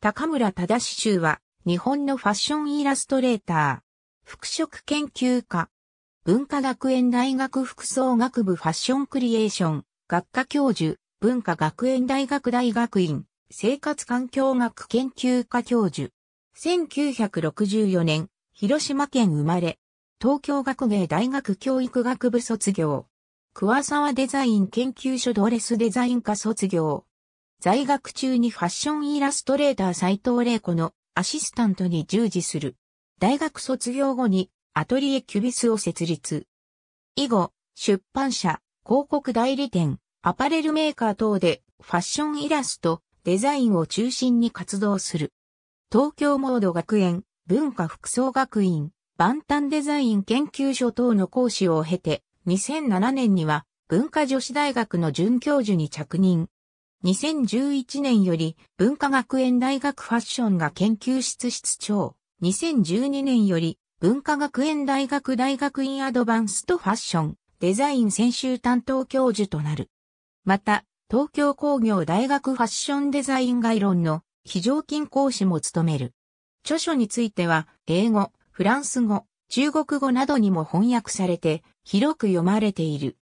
高村忠衆は、日本のファッションイラストレーター、服飾研究家、文化学園大学服装学部ファッションクリエーション、学科教授、文化学園大学大学院、生活環境学研究科教授。1964年、広島県生まれ、東京学芸大学教育学部卒業。桑沢デザイン研究所ドレスデザイン科卒業。在学中にファッションイラストレーター斎藤玲子のアシスタントに従事する。大学卒業後にアトリエキュビスを設立。以後、出版社、広告代理店、アパレルメーカー等でファッションイラスト、デザインを中心に活動する。東京モード学園、文化服装学院、万端デザイン研究所等の講師を経て、2007年には文化女子大学の准教授に着任。2011年より文化学園大学ファッションが研究室室長。2012年より文化学園大学大学院アドバンストファッションデザイン専修担当教授となる。また、東京工業大学ファッションデザイン概論の非常勤講師も務める。著書については、英語、フランス語、中国語などにも翻訳されて、広く読まれている。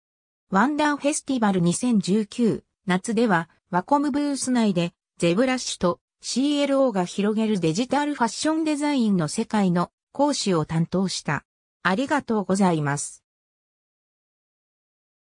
ワンダーフェスティバル2019夏では、ワコムブース内で、ゼブラッシュと CLO が広げるデジタルファッションデザインの世界の講師を担当した。ありがとうございます。